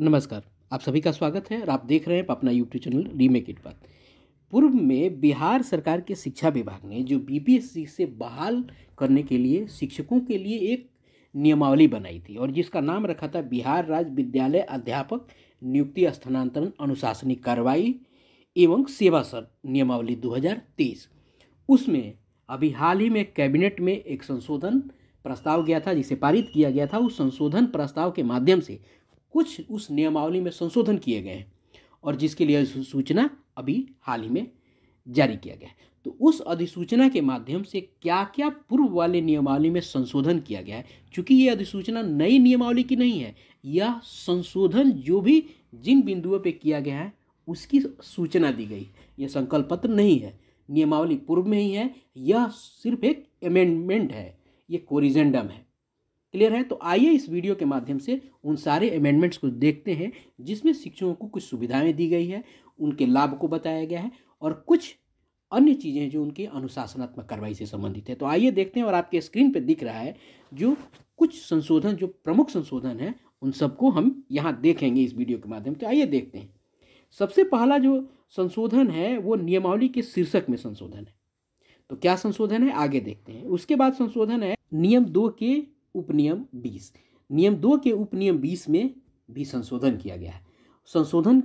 नमस्कार आप सभी का स्वागत है और आप देख रहे हैं अपना यूट्यूब चैनल रीमेक इट बात पूर्व में बिहार सरकार के शिक्षा विभाग ने जो बीपीएससी से बहाल करने के लिए शिक्षकों के लिए एक नियमावली बनाई थी और जिसका नाम रखा था बिहार राज्य विद्यालय अध्यापक नियुक्ति स्थानांतरण अनुशासनिक कार्रवाई एवं सेवा सर नियमावली 2023 उसमें अभी हाल ही में कैबिनेट में एक संशोधन प्रस्ताव गया था जिसे पारित किया गया था उस संशोधन प्रस्ताव के माध्यम से कुछ उस नियमावली में संशोधन किए गए हैं और जिसके लिए सूचना अभी हाल ही में जारी किया गया है तो उस अधिसूचना के माध्यम से क्या क्या पूर्व वाले नियमावली में संशोधन किया गया है क्योंकि ये अधिसूचना नई नियमावली की नहीं है यह संशोधन जो भी जिन बिंदुओं पे किया गया है उसकी सूचना दी गई यह संकल्प पत्र नहीं है नियमावली पूर्व में ही है यह सिर्फ एक अमेंडमेंट है ये कोरिजेंडम है क्लियर है तो आइए इस वीडियो के माध्यम से उन सारे अमेंडमेंट्स को देखते हैं जिसमें शिक्षकों को कुछ सुविधाएं दी गई है उनके लाभ को बताया गया है और कुछ अन्य चीज़ें जो उनके अनुशासनात्मक कार्रवाई से संबंधित है तो आइए देखते हैं और आपके स्क्रीन पर दिख रहा है जो कुछ संशोधन जो प्रमुख संशोधन है उन सबको हम यहाँ देखेंगे इस वीडियो के माध्यम से तो आइए देखते हैं सबसे पहला जो संशोधन है वो नियमावली के शीर्षक में संशोधन है तो क्या संशोधन है आगे देखते हैं उसके बाद संशोधन है नियम दो के उपनियम बीस नियम दो के उपनियम बीस में भी संशोधन किया गया है संशोधन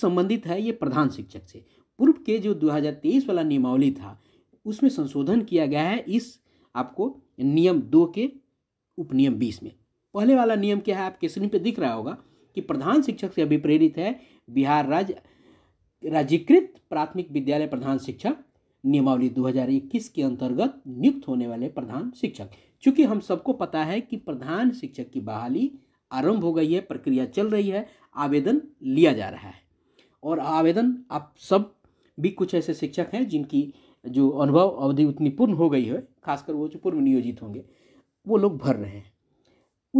संबंधित है ये प्रधान शिक्षक से पूर्व के जो 2023 वाला नियमावली था उसमें संशोधन किया गया है इस आपको नियम दो के उपनियम बीस में पहले वाला नियम क्या है आपके स्क्रीन पे दिख रहा होगा कि प्रधान शिक्षक से अभिप्रेरित है बिहार राज्य राज्यकृत प्राथमिक विद्यालय प्रधान शिक्षक नियमावली 2021 के अंतर्गत नियुक्त होने वाले प्रधान शिक्षक चूँकि हम सबको पता है कि प्रधान शिक्षक की बहाली आरंभ हो गई है प्रक्रिया चल रही है आवेदन लिया जा रहा है और आवेदन आप सब भी कुछ ऐसे शिक्षक हैं जिनकी जो अनुभव अवधि उतनी पूर्ण हो गई है खासकर वो जो पूर्व नियोजित होंगे वो लोग भर रहे हैं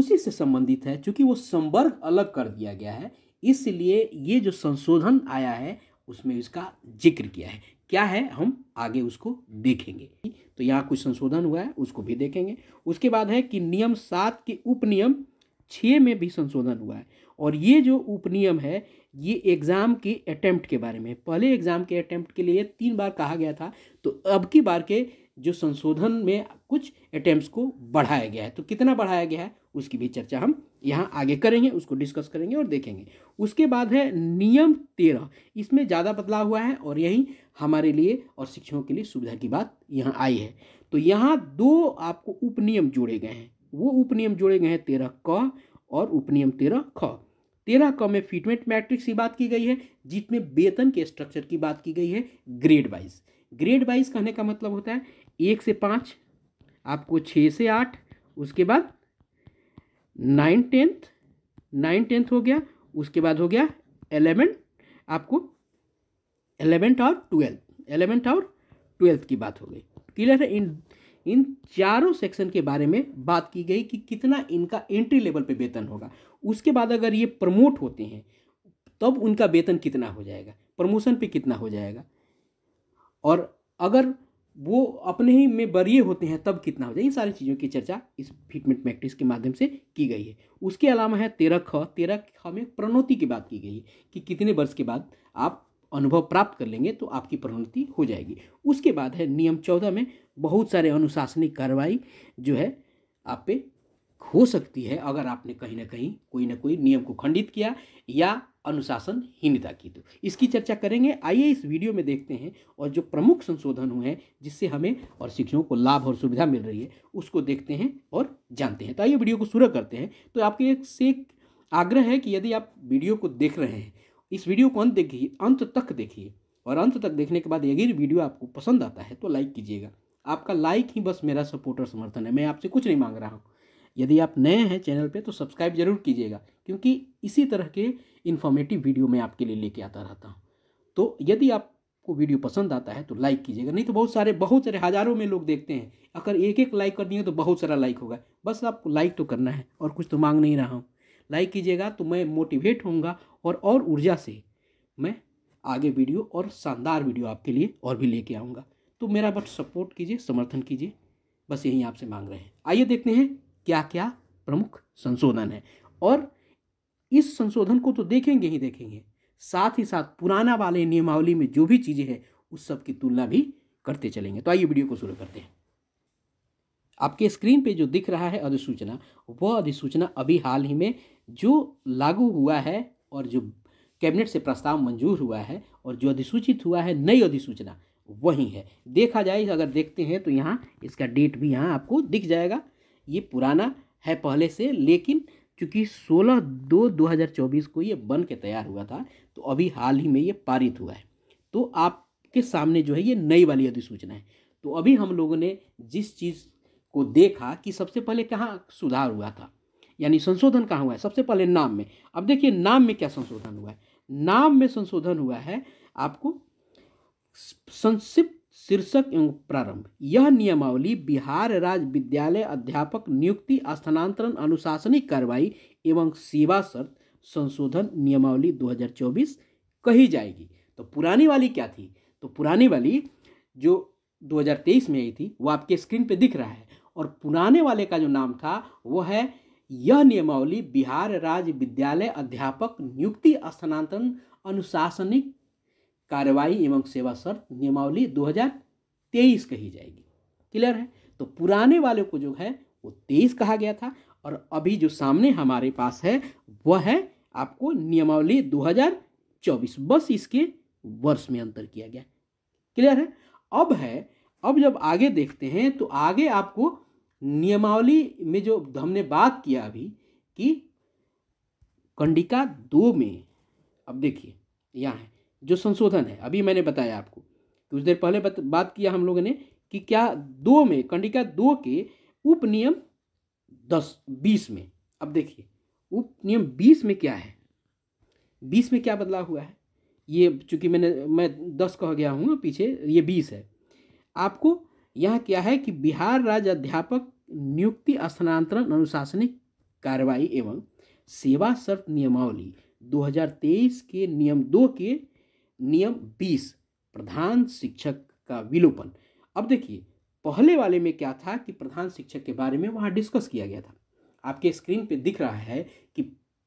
उसी से संबंधित है चूँकि वो संवर्ग अलग कर दिया गया है इसलिए ये जो संशोधन आया है उसमें इसका जिक्र किया है क्या है हम आगे उसको देखेंगे तो यहाँ कुछ संशोधन हुआ है उसको भी देखेंगे उसके बाद है कि नियम सात के उपनियम छः में भी संशोधन हुआ है और ये जो उपनियम है ये एग्ज़ाम के अटैम्प्ट के बारे में पहले एग्ज़ाम के अटैम्प्ट के लिए तीन बार कहा गया था तो अब की बार के जो संशोधन में कुछ अटैम्प्ट को बढ़ाया गया है तो कितना बढ़ाया गया है उसकी भी चर्चा हम यहाँ आगे करेंगे उसको डिस्कस करेंगे और देखेंगे उसके बाद है नियम तेरह इसमें ज़्यादा बदलाव हुआ है और यही हमारे लिए और शिक्षकों के लिए सुविधा की बात यहाँ आई है तो यहाँ दो आपको उपनियम जोड़े गए हैं वो उपनियम जोड़े गए हैं तेरह क और उपनियम तेरह ख तेरह क में फिटमेंट मैट्रिक्स की बात की गई है जिसमें वेतन के स्ट्रक्चर की बात की गई है ग्रेड वाइज ग्रेड वाइज कहने का मतलब होता है एक से पाँच आपको छः से आठ उसके बाद नाइन टेंथ नाइन टेंथ हो गया उसके बाद हो गया एलेवन आपको एलेवेंथ और ट्वेल्थ एलेवेंथ और ट्वेल्थ की बात हो गई क्लियर है इन इन चारों सेक्शन के बारे में बात की गई कि कितना इनका एंट्री लेवल पे वेतन होगा उसके बाद अगर ये प्रमोट होते हैं तब उनका वेतन कितना हो जाएगा प्रमोशन पे कितना हो जाएगा और अगर वो अपने ही में बरिए होते हैं तब कितना हो जाए इन सारी चीज़ों की चर्चा इस फिटमेंट मैट्रिक्स के माध्यम से की गई है उसके अलावा है तेरह ख तेरह ख में प्रणोति की बात की गई है कि कितने वर्ष के बाद आप अनुभव प्राप्त कर लेंगे तो आपकी प्रणोति हो जाएगी उसके बाद है नियम चौदह में बहुत सारे अनुशासनिक कार्रवाई जो है आप पे हो सकती है अगर आपने कहीं ना कहीं कोई ना कोई नियम को खंडित किया या अनुशासनहीनता की तो इसकी चर्चा करेंगे आइए इस वीडियो में देखते हैं और जो प्रमुख संशोधन हुए हैं जिससे हमें और शिक्षकों को लाभ और सुविधा मिल रही है उसको देखते हैं और जानते हैं तो आइए वीडियो को शुरू करते हैं तो आपके एक से एक आग्रह है कि यदि आप वीडियो को देख रहे हैं इस वीडियो को अंत देखिए अंत तक देखिए और अंत तक देखने के बाद यदि वीडियो आपको पसंद आता है तो लाइक कीजिएगा आपका लाइक ही बस मेरा सपोर्टर समर्थन है मैं आपसे कुछ नहीं मांग रहा हूँ यदि आप नए हैं चैनल पे तो सब्सक्राइब जरूर कीजिएगा क्योंकि इसी तरह के इन्फॉर्मेटिव वीडियो मैं आपके लिए लेके आता रहता हूँ तो यदि आपको वीडियो पसंद आता है तो लाइक कीजिएगा नहीं तो बहुत सारे बहुत सारे हज़ारों में लोग देखते हैं अगर एक एक लाइक कर दिए तो बहुत सारा लाइक होगा बस आपको लाइक तो करना है और कुछ तो मांग नहीं रहा हूँ लाइक कीजिएगा तो मैं मोटिवेट होऊंगा और और ऊर्जा से मैं आगे वीडियो और शानदार वीडियो आपके लिए और भी लेके आऊँगा तो मेरा बस सपोर्ट कीजिए समर्थन कीजिए बस यही आपसे मांग रहे हैं आइए देखते हैं क्या क्या प्रमुख संशोधन है और इस संशोधन को तो देखेंगे ही देखेंगे साथ ही साथ पुराना वाले नियमावली में जो भी चीज़ें हैं उस सब की तुलना भी करते चलेंगे तो आइए वीडियो को शुरू करते हैं आपके स्क्रीन पे जो दिख रहा है अधिसूचना वह अधिसूचना अभी हाल ही में जो लागू हुआ है और जो कैबिनेट से प्रस्ताव मंजूर हुआ है और जो अधिसूचित हुआ है नई अधिसूचना वही है देखा जाए अगर देखते हैं तो यहाँ इसका डेट भी यहाँ आपको दिख जाएगा ये पुराना है पहले से लेकिन क्योंकि 16 दो 2024 को ये बन के तैयार हुआ था तो अभी हाल ही में ये पारित हुआ है तो आपके सामने जो है ये नई वाली अधिसूचना है तो अभी हम लोगों ने जिस चीज़ को देखा कि सबसे पहले कहाँ सुधार हुआ था यानी संशोधन कहाँ हुआ है सबसे पहले नाम में अब देखिए नाम में क्या संशोधन हुआ है नाम में संशोधन हुआ है आपको संक्षिप्त शीर्षक एवं प्रारंभ यह नियमावली बिहार राज्य विद्यालय अध्यापक नियुक्ति स्थानांतरण अनुशासनिक कार्रवाई एवं सेवा शर्त संशोधन नियमावली 2024 कही जाएगी तो पुरानी वाली क्या थी तो पुरानी वाली जो 2023 में आई थी वो आपके स्क्रीन पे दिख रहा है और पुराने वाले का जो नाम था वो है यह नियमावली बिहार राज्य विद्यालय अध्यापक नियुक्ति स्थानांतरण अनुशासनिक कार्रवाई एवं सेवा शर्त नियमावली 2023 कही जाएगी क्लियर है तो पुराने वाले को जो है वो तेईस कहा गया था और अभी जो सामने हमारे पास है वह है आपको नियमावली 2024 बस इसके वर्ष में अंतर किया गया क्लियर है अब है अब जब आगे देखते हैं तो आगे आपको नियमावली में जो हमने बात किया अभी कि कंडिका दो में अब देखिए यहाँ है जो संशोधन है अभी मैंने बताया आपको कुछ तो देर पहले बत, बात किया हम लोगों ने कि क्या दो में कंडिका दो के उपनियम दस बीस में अब देखिए उपनियम बीस में क्या है बीस में क्या बदलाव हुआ है ये चूंकि मैंने मैं दस कह गया हूँ पीछे ये बीस है आपको यहाँ क्या है कि बिहार राज्य अध्यापक नियुक्ति स्थानांतरण अनुशासनिक कार्रवाई एवं सेवा शर्त नियमावली 2023 के नियम दो के नियम बीस प्रधान शिक्षक का विलोपन अब देखिए पहले वाले में क्या था कि प्रधान शिक्षक के बारे में वहाँ डिस्कस किया गया था आपके स्क्रीन पे दिख रहा है कि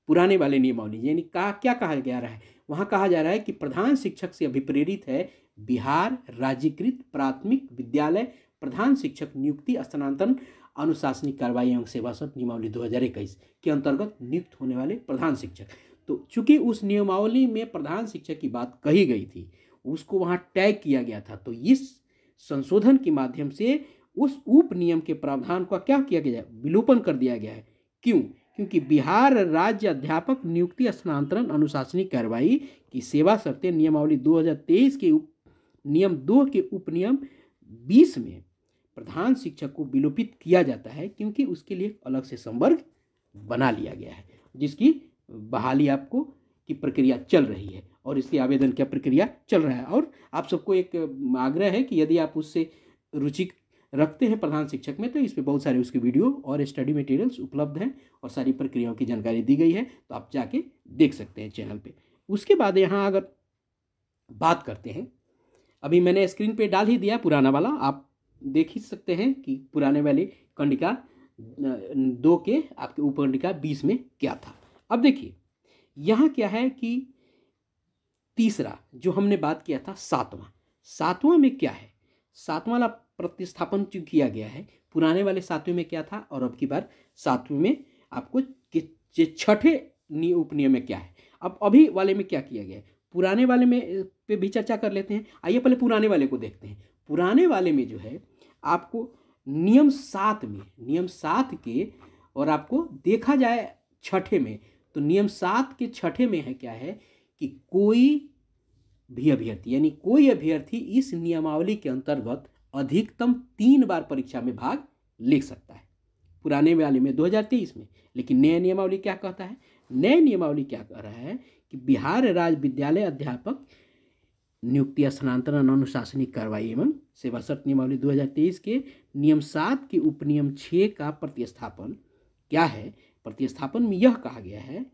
पुराने वाले नियमावली यानी कहा क्या कहा जा रहा है वहाँ कहा जा रहा है कि प्रधान शिक्षक से अभिप्रेरित है बिहार राज्यकृत प्राथमिक विद्यालय प्रधान शिक्षक नियुक्ति स्थानांतरण अनुशासनिक कार्रवाई एवं सेवा सत्र नियमावली दो के अंतर्गत नियुक्त होने वाले प्रधान शिक्षक तो चूंकि उस नियमावली में प्रधान शिक्षक की बात कही गई थी उसको वहाँ टैग किया गया था तो इस संशोधन के माध्यम से उस उप नियम के प्रावधान का क्या किया गया विलोपन कर दिया गया है क्यों क्योंकि बिहार राज्य अध्यापक नियुक्ति स्थानांतरण अनुशासनिक कार्रवाई की सेवा शर्तें नियमावली 2023 के उप नियम दो के उपनियम 20 में प्रधान शिक्षक को विलोपित किया जाता है क्योंकि उसके लिए अलग से संवर्ग बना लिया गया है जिसकी बहाली आपको की प्रक्रिया चल रही है और इसकी आवेदन क्या प्रक्रिया चल रहा है और आप सबको एक आग्रह है कि यदि आप उससे रुचि रखते हैं प्रधान शिक्षक में तो इस पर बहुत सारे उसके वीडियो और स्टडी मटेरियल्स उपलब्ध हैं और सारी प्रक्रियाओं की जानकारी दी गई है तो आप जाके देख सकते हैं चैनल पे उसके बाद यहाँ अगर बात करते हैं अभी मैंने स्क्रीन पे डाल ही दिया पुराना वाला आप देख ही सकते हैं कि पुराने वाले कंडिका दो के आपके उपकंडिका बीस में क्या था अब देखिए यहाँ क्या है कि तीसरा जो हमने बात किया था सातवां सातवां में क्या है सातवां प्रतिस्थापन किया गया है पुराने वाले सातवें में क्या था और अब की बार सातवें में आपको छठे उपनियम में क्या है अब अभी वाले में क्या किया गया है पुराने वाले में पे भी चर्चा कर लेते हैं आइए पहले पुराने वाले को देखते हैं पुराने वाले में जो है आपको नियम सात में नियम सात के और आपको देखा जाए छठे में तो नियम सात के छठे में है क्या है कि कोई भी अभ्यर्थी यानी कोई अभ्यर्थी इस नियमावली के अंतर्गत अधिकतम तीन बार परीक्षा में भाग ले सकता है पुराने वाले में 2023 में लेकिन नया नियमावली क्या कहता है नया नियमावली क्या कह रहा है कि बिहार राज्य विद्यालय अध्यापक नियुक्ति स्थानांतरण अनुशासनिक कार्रवाई एवं सेवा शर्त नियमावली 2023 के नियम सात के उपनियम छः का प्रतिस्थापन क्या है प्रतिस्थापन में यह कहा गया है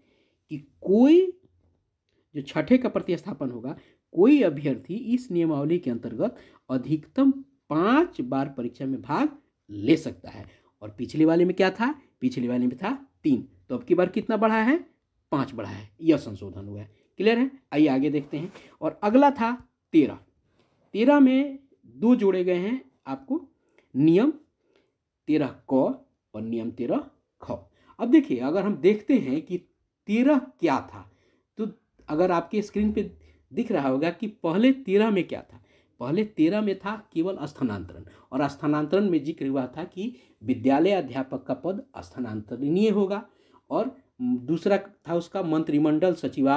कि कोई जो छठे का प्रतिस्थापन होगा कोई अभ्यर्थी इस नियमावली के अंतर्गत अधिकतम पांच बार परीक्षा में भाग ले सकता है और पिछले वाले में क्या था पिछले वाले में था तीन तो अब की बार कितना बढ़ा है पाँच बढ़ा है यह संशोधन हुआ है क्लियर है आइए आगे देखते हैं और अगला था तेरह तेरह में दो जोड़े गए हैं आपको नियम तेरह क और नियम तेरह ख अब देखिए अगर हम देखते हैं कि तेरह क्या था तो अगर आपके स्क्रीन पे दिख रहा होगा कि पहले तेरह में क्या था पहले तेरह में था केवल स्थानांतरण और स्थानांतरण में जिक्र हुआ था कि विद्यालय अध्यापक का पद स्थानांतरणीय होगा और दूसरा था उसका मंत्रिमंडल सचिव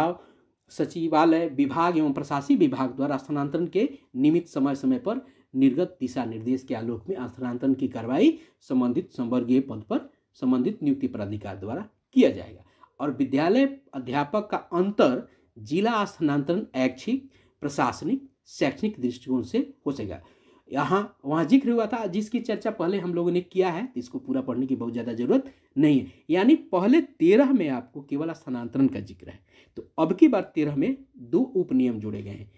सचिवालय विभाग एवं प्रशासी विभाग द्वारा स्थानांतरण के निमित्त समय समय पर निर्गत दिशा निर्देश के आलोक में स्थानांतरण की कार्रवाई संबंधित संवर्गीय पद पर संबंधित नियुक्ति प्राधिकार द्वारा किया जाएगा और विद्यालय अध्यापक का अंतर जिला स्थानांतरण ऐच्छिक प्रशासनिक शैक्षणिक दृष्टिकोण से हो सकेगा यहाँ वहाँ जिक्र हुआ था जिसकी चर्चा पहले हम लोगों ने किया है इसको पूरा पढ़ने की बहुत ज़्यादा ज़रूरत नहीं है यानी पहले तेरह में आपको केवल स्थानांतरण का जिक्र है तो अब की बार तेरह में दो उपनियम जोड़े गए हैं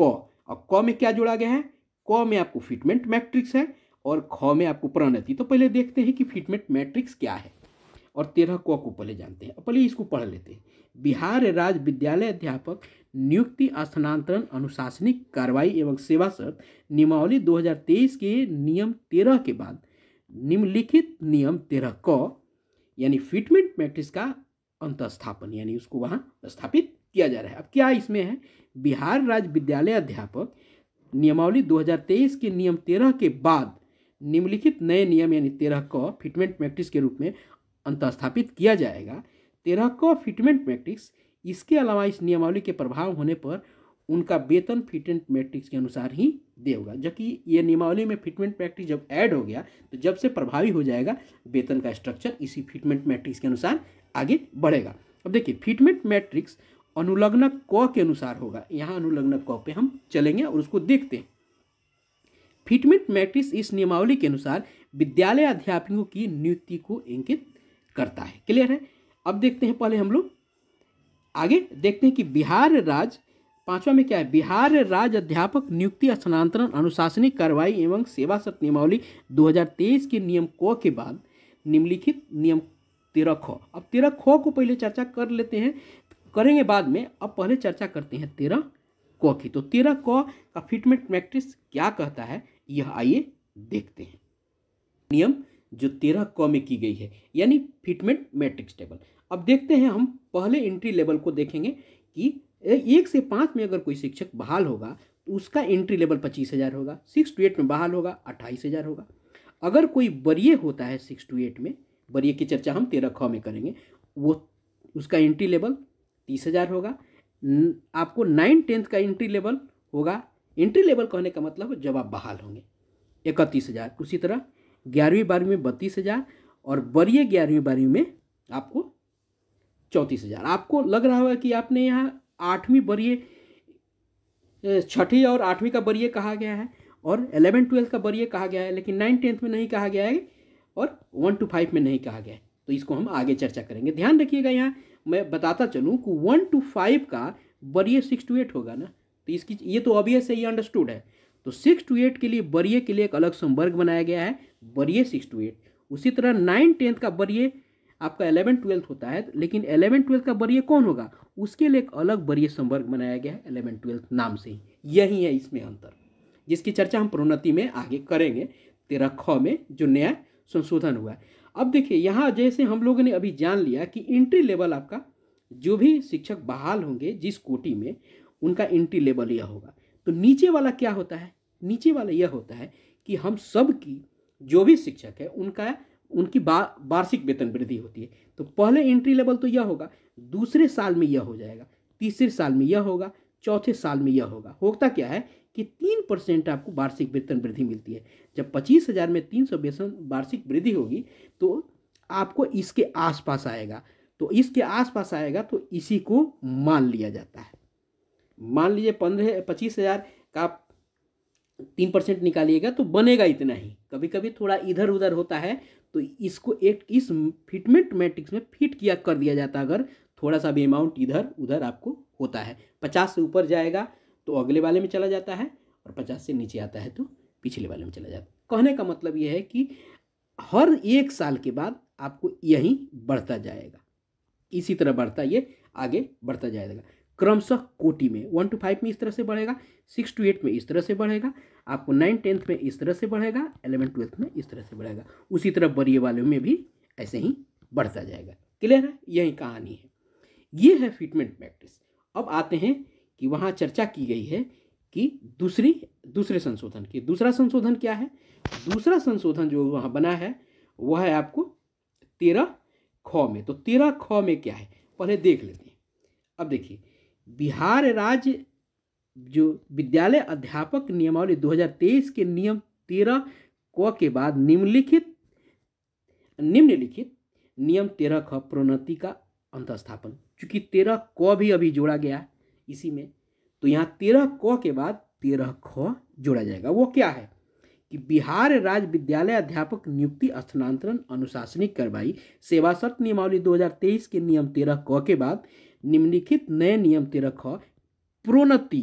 क और क में क्या जोड़ा गया है क में आपको फिटमेंट मैट्रिक्स है और ख में आपको प्रणति तो पहले देखते हैं कि फिटमेंट मैट्रिक्स क्या है और तेरह क को पहले जानते हैं पहले इसको पढ़ लेते हैं बिहार राज्य विद्यालय अध्यापक नियुक्ति स्थानांतरण अनुशासनिक कार्रवाई एवं सेवा शर्त नियमावली 2023 के नियम तेरह के बाद निम्नलिखित नियम तेरह क यानी फिटमेंट मैट्रिक्स का अंतस्थापन यानी उसको वहाँ स्थापित किया जा रहा है अब क्या इसमें है बिहार राज्य विद्यालय अध्यापक नियमावली 2023 के नियम तेरह के बाद निम्नलिखित नए नियम यानी तेरह क फिटमेंट मैट्रिक्स के रूप में अंतस्थापित किया जाएगा तेरह क फिटमेंट मैट्रिक्स इसके अलावा इस नियमावली के प्रभाव होने पर उनका वेतन फिटमेंट मैट्रिक्स के अनुसार ही देगा जबकि ये नियमावली में फिटमेंट मैट्रिक्स जब ऐड हो गया तो जब से प्रभावी हो जाएगा वेतन का स्ट्रक्चर इसी फिटमेंट मैट्रिक्स के अनुसार आगे बढ़ेगा अब देखिए फिटमेंट मैट्रिक्स अनुलग्नक क के अनुसार होगा यहाँ अनुलग्नक क पे हम चलेंगे और उसको देखते हैं फिटमेंट मैट्रिक्स इस नियमावली के अनुसार विद्यालय अध्यापकों की नियुक्ति को इंकित करता है क्लियर है अब देखते हैं पहले हम लोग आगे देखते हैं कि बिहार राज्य पांचवा में क्या है बिहार राज्य अध्यापक नियुक्ति स्थानांतरण अनुशासनिक कार्रवाई एवं सेवा सत नियमावली 2023 के नियम क के बाद निम्नलिखित नियम तेरह ख अब तेरह ख को पहले चर्चा कर लेते हैं करेंगे बाद में अब पहले चर्चा करते हैं तेरह क की तो तेरह क का फिटमेंट मैट्रिक्स क्या कहता है यह आइए देखते हैं नियम जो तेरह क में की गई है यानी फिटमेंट मैट्रिक्स टेबल अब देखते हैं हम पहले एंट्री लेवल को देखेंगे कि एक से पाँच में अगर कोई शिक्षक बहाल होगा तो उसका एंट्री लेवल पच्चीस हज़ार होगा सिक्स टू एट में बहाल होगा अट्ठाईस हज़ार होगा अगर कोई बरिए होता है सिक्स टू एट में बरिए की चर्चा हम तेरह ख में करेंगे वो उसका एंट्री लेवल तीस हज़ार होगा आपको नाइन टेंथ का एंट्री लेवल होगा एंट्री लेवल कहने का मतलब जब आप बहाल होंगे इकतीस हज़ार उसी तरह ग्यारहवीं बारहवीं में बत्तीस हज़ार और बरिए ग्यारहवीं बारहवीं में आपको चौंतीस हज़ार आपको लग रहा होगा कि आपने यहाँ आठवीं बरिए छठी और आठवीं का वरीय कहा गया है और एलेवन ट्वेल्थ का बरिए कहा गया है लेकिन नाइन टेंथ में नहीं कहा गया है और वन टू फाइव में नहीं कहा गया है तो इसको हम आगे चर्चा करेंगे ध्यान रखिएगा यहाँ मैं बताता चलूँ कि वन टू फाइव का बरिए सिक्स टू एट होगा ना तो इसकी ये तो ऑबियस है ये अंडरस्टूड है तो सिक्स टू एट के लिए बरिए के लिए एक अलग संवर्ग बनाया गया है बरिए सिक्स टू एट उसी तरह नाइन टेंथ का बरिए आपका एलेवन ट्वेल्थ होता है लेकिन एलेवन ट्वेल्थ का बरिए कौन होगा उसके लिए एक अलग बरिए संवर्ग बनाया गया है एलेवन ट्वेल्थ नाम से ही यही है इसमें अंतर जिसकी चर्चा हम प्रोन्नति में आगे करेंगे तेरह ख में जो नया संशोधन हुआ है अब देखिए यहाँ जैसे हम लोगों ने अभी जान लिया कि इंट्री लेवल आपका जो भी शिक्षक बहाल होंगे जिस कोटि में उनका एंट्री लेवल यह होगा तो नीचे वाला क्या होता है नीचे वाला यह होता है कि हम सब की जो भी शिक्षक है उनका उनकी बा, वार्षिक वेतन वृद्धि होती है तो पहले एंट्री लेवल तो यह होगा दूसरे साल में यह हो जाएगा तीसरे साल में यह होगा चौथे साल में यह होगा होता क्या है कि तीन परसेंट आपको वार्षिक वेतन वृद्धि मिलती है जब पच्चीस हज़ार में तीन सौ वेतन वार्षिक वृद्धि होगी तो आपको इसके आसपास आएगा तो इसके आसपास आएगा तो इसी को मान लिया जाता है मान लीजिए पंद्रह पच्चीस हज़ार का आप तीन परसेंट निकालिएगा तो बनेगा इतना ही कभी कभी थोड़ा इधर उधर होता है तो इसको एक इस फिटमेंट मैट्रिक्स में फिट किया कर दिया जाता है अगर थोड़ा सा भी अमाउंट इधर उधर आपको होता है पचास से ऊपर जाएगा तो अगले वाले में चला जाता है और पचास से नीचे आता है तो पिछले वाले में चला जाता है कहने का मतलब यह है कि हर एक साल के बाद आपको यहीं बढ़ता जाएगा इसी तरह बढ़ता ये आगे बढ़ता जाएगा क्रमशः कोटि में वन टू फाइव में इस तरह से बढ़ेगा सिक्स टू एट में इस तरह से बढ़ेगा आपको नाइन टेंथ में इस तरह से बढ़ेगा एलेवन ट्वेल्थ में इस तरह से बढ़ेगा उसी तरह बड़ी वालों में भी ऐसे ही बढ़ता जाएगा क्लियर है यही कहानी है ये है फिटमेंट प्रैक्टिस अब आते हैं कि वहाँ चर्चा की गई है कि दूसरी दूसरे संशोधन की दूसरा संशोधन क्या है दूसरा संशोधन जो वहाँ बना है वह है आपको तेरह ख में तो तेरह ख में क्या है पहले देख लेते हैं अब देखिए बिहार राज्य जो विद्यालय अध्यापक नियमावली 2023 के नियम तेरह क के बाद निम्नलिखित निम्नलिखित नियम तेरह ख प्रोन्नति का अंतस्थापन चूंकि तेरह क भी अभी जोड़ा गया इसी में तो यहाँ तेरह क के बाद तेरह ख जोड़ा जाएगा वो क्या है कि बिहार राज्य विद्यालय अध्यापक नियुक्ति स्थानांतरण अनुशासनिक कार्रवाई सेवा शर्त नियमावली 2023 के नियम तेरह क के बाद निम्नलिखित नए नियम तेरह प्रोन्नति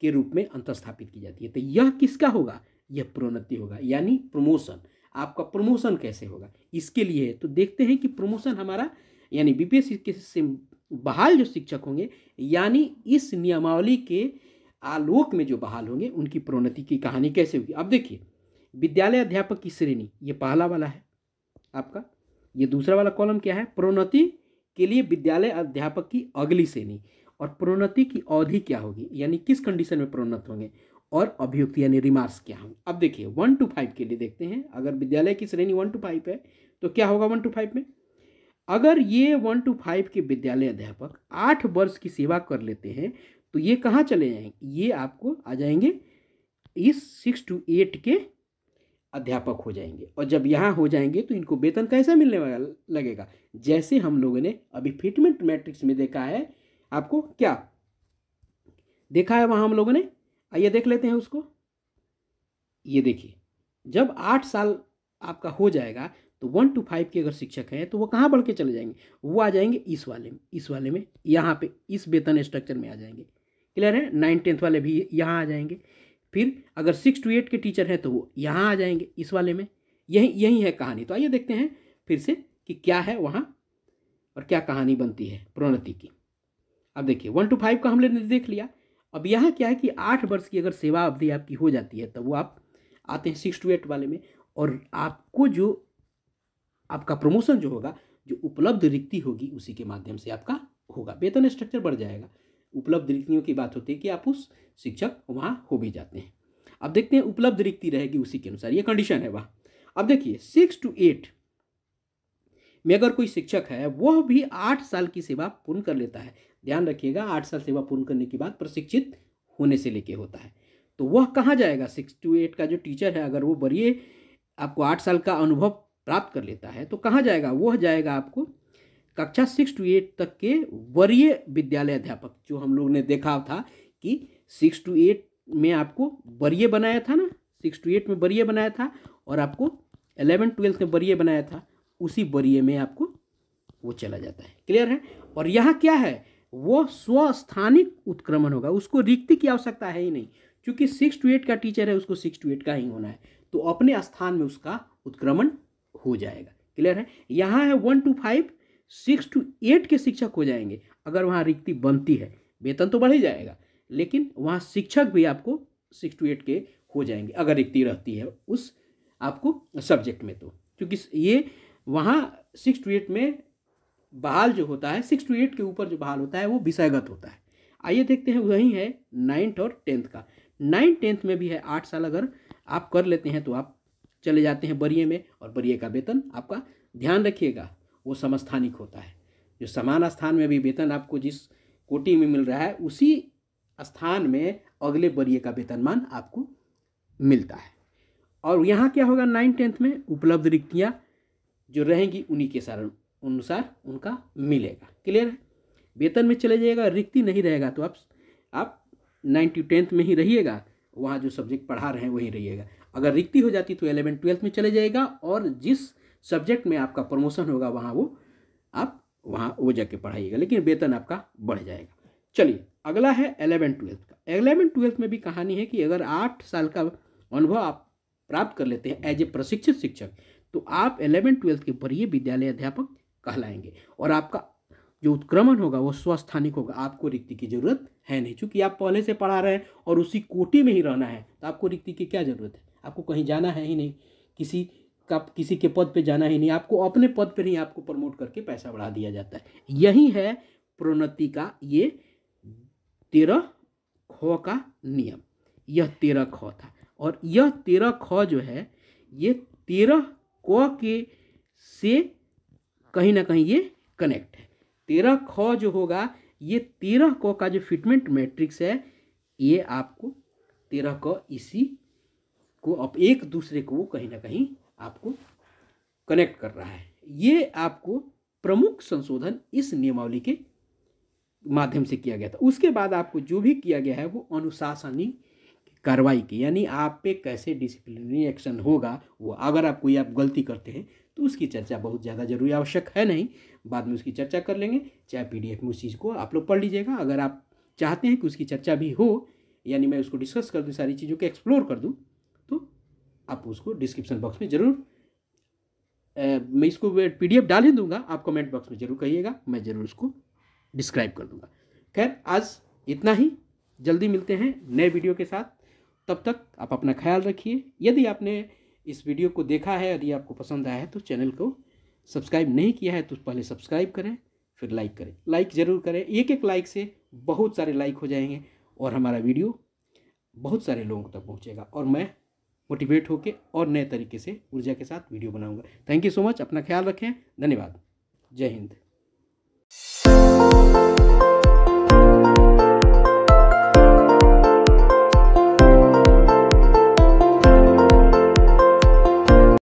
के रूप में अंतस्थापित की जाती है तो यह किसका होगा यह प्रोन्नति होगा यानी प्रमोशन आपका प्रमोशन कैसे होगा इसके लिए तो देखते हैं कि प्रमोशन हमारा यानी बीपीएससी के से बहाल जो शिक्षक होंगे यानी इस नियमावली के आलोक में जो बहाल होंगे उनकी प्रोन्नति की कहानी कैसे होगी अब देखिए विद्यालय अध्यापक की श्रेणी ये पहला वाला है आपका ये दूसरा वाला कॉलम क्या है प्रोन्नति के लिए विद्यालय अध्यापक की अगली श्रेणी और प्रोन्नति की अवधि क्या होगी यानी किस कंडीशन में प्रोन्नत होंगे और अभियुक्त यानी रिमार्क्स क्या होंगे अब देखिए वन टू फाइव के लिए देखते हैं अगर विद्यालय की श्रेणी वन टू फाइव है तो क्या होगा वन टू फाइव में अगर ये वन टू फाइव के विद्यालय अध्यापक आठ वर्ष की सेवा कर लेते हैं तो ये कहाँ चले जाएंगे ये आपको आ जाएंगे इस सिक्स टू एट के अध्यापक हो जाएंगे और जब यहाँ हो जाएंगे तो इनको वेतन कैसा मिलने वाला लगेगा जैसे हम लोगों ने अभी फिटमेंट मैट्रिक्स में देखा है आपको क्या देखा है वहाँ हम लोगों ने आइए देख लेते हैं उसको ये देखिए जब आठ साल आपका हो जाएगा तो वन टू फाइव के अगर शिक्षक हैं तो वो कहाँ बढ़ के चले जाएंगे वो आ जाएंगे इस वाले में इस वाले में यहाँ पे इस वेतन स्ट्रक्चर में आ जाएंगे क्लियर है नाइन टेंथ वाले भी यहाँ आ जाएंगे फिर अगर सिक्स टू एट के टीचर हैं तो वो यहाँ आ जाएंगे इस वाले में यही यही है कहानी तो आइए देखते हैं फिर से कि क्या है वहाँ और क्या कहानी बनती है प्रोन्नति की अब देखिए वन टू फाइव का हमने देख लिया अब यहाँ क्या है कि आठ वर्ष की अगर सेवा अवधि आपकी हो जाती है तो वो आप आते हैं सिक्स टू एट वाले में और आपको जो आपका प्रमोशन जो होगा जो उपलब्ध रिक्ति होगी उसी के माध्यम से आपका होगा वेतन स्ट्रक्चर बढ़ जाएगा उपलब्ध रिक्तियों की बात होती है कि आप उस शिक्षक वहाँ हो भी जाते हैं अब देखते हैं उपलब्ध रिक्ति रहेगी उसी के अनुसार ये कंडीशन है वह अब देखिए सिक्स टू एट में अगर कोई शिक्षक है वह भी आठ साल की सेवा पूर्ण कर लेता है ध्यान रखिएगा आठ साल सेवा पूर्ण करने के बाद प्रशिक्षित होने से लेके होता है तो वह कहाँ जाएगा सिक्स टू एट का जो टीचर है अगर वो बढ़िए आपको आठ साल का अनुभव प्राप्त कर लेता है तो कहाँ जाएगा वह जाएगा आपको कक्षा सिक्स टू एट तक के वरीय विद्यालय अध्यापक जो हम लोग ने देखा था कि सिक्स टू एट में आपको वरीय बनाया था ना सिक्स टू एट में वरीय बनाया था और आपको एलेवन ट्वेल्थ में वरीय बनाया था उसी वरीय में आपको वो चला जाता है क्लियर है और यहाँ क्या है वो स्वस्थानिक उत्क्रमण होगा उसको रिक्ति की आवश्यकता है ही नहीं क्योंकि सिक्स टू एट का टीचर है उसको सिक्स टू एट का ही होना है तो अपने स्थान में उसका उत्क्रमण हो जाएगा क्लियर है यहाँ है one to five six to eight के शिक्षक हो जाएंगे अगर वहाँ रिक्ति बनती है वेतन तो बढ़ ही जाएगा लेकिन वहाँ शिक्षक भी आपको सिक्स टू एट के हो जाएंगे अगर रिक्ति रहती है उस आपको सब्जेक्ट में तो क्योंकि ये वहाँ सिक्स टू एट में बहाल जो होता है सिक्स टू एट के ऊपर जो बहाल होता है वो विषयगत होता है आइए देखते हैं वही है नाइन्थ और टेंथ का नाइन्थ टेंथ में भी है आठ साल अगर आप कर लेते हैं तो आप चले जाते हैं बरिए में और बरिए का वेतन आपका ध्यान रखिएगा वो समस्थानिक होता है जो समान स्थान में भी वेतन आपको जिस कोटि में मिल रहा है उसी स्थान में अगले वरीय का वेतनमान आपको मिलता है और यहाँ क्या होगा नाइन टेंथ में उपलब्ध रिक्तियाँ जो रहेंगी उन्हीं के अनुसार उनका मिलेगा क्लियर है वेतन में चले जाइएगा रिक्ति नहीं रहेगा तो आप आप नाइन टू टेंथ में ही रहिएगा वहाँ जो सब्जेक्ट पढ़ा रहे हैं वही रहिएगा अगर रिक्ति हो जाती तो एलेवन ट्वेल्थ में चले जाएगा और जिस सब्जेक्ट में आपका प्रमोशन होगा वहाँ वो आप वहाँ वो जाके पढ़ाइएगा लेकिन वेतन आपका बढ़ जाएगा चलिए अगला है एलेवन ट्वेल्थ का एलेवन ट्वेल्थ में भी कहानी है कि अगर आठ साल का अनुभव आप प्राप्त कर लेते हैं एज ए प्रशिक्षित शिक्षक तो आप एलेवन ट्वेल्थ के वरीय विद्यालय अध्यापक कहलाएंगे और आपका जो उत्क्रमण होगा वो स्वस्थानिक होगा आपको रिक्ति की जरूरत है नहीं चूँकि आप पहले से पढ़ा रहे हैं और उसी कोटि में ही रहना है तो आपको रिक्ति की क्या जरूरत है आपको कहीं जाना है ही नहीं किसी का किसी के पद पे जाना ही नहीं आपको अपने पद पे ही आपको प्रमोट करके पैसा बढ़ा दिया जाता है यही है प्रोन्नति का ये तेरह ख का नियम यह तेरह ख था और यह तेरह ख जो है ये तेरह क के से कहीं ना कहीं ये कनेक्ट है तेरह ख जो होगा ये तेरह क का जो फिटमेंट मैट्रिक्स है ये आपको तेरह क इसी को आप एक दूसरे को कहीं ना कहीं आपको कनेक्ट कर रहा है ये आपको प्रमुख संशोधन इस नियमावली के माध्यम से किया गया था उसके बाद आपको जो भी किया गया है वो अनुशासनिक कार्रवाई की यानी आप पे कैसे डिसिप्लिनरी एक्शन होगा वो अगर आप कोई आप गलती करते हैं तो उसकी चर्चा बहुत ज़्यादा जरूरी आवश्यक है नहीं बाद में उसकी चर्चा कर लेंगे चाहे पी में उस चीज़ को आप लोग पढ़ लीजिएगा अगर आप चाहते हैं कि उसकी चर्चा भी हो यानी मैं उसको डिस्कस कर दूँ सारी चीज़ों को एक्सप्लोर कर दूँ आप उसको डिस्क्रिप्शन बॉक्स में ज़रूर मैं इसको पीडीएफ डाल ही दूंगा आप कमेंट बॉक्स में ज़रूर कहिएगा मैं ज़रूर उसको डिस्क्राइब कर दूंगा खैर आज इतना ही जल्दी मिलते हैं नए वीडियो के साथ तब तक आप अपना ख्याल रखिए यदि आपने इस वीडियो को देखा है यदि आपको पसंद आया है तो चैनल को सब्सक्राइब नहीं किया है तो पहले सब्सक्राइब करें फिर लाइक करें लाइक ज़रूर करें एक एक लाइक से बहुत सारे लाइक हो जाएंगे और हमारा वीडियो बहुत सारे लोगों तक पहुँचेगा और मैं मोटिवेट होकर और नए तरीके से ऊर्जा के साथ वीडियो बनाऊंगा थैंक यू सो मच अपना ख्याल रखें धन्यवाद जय हिंद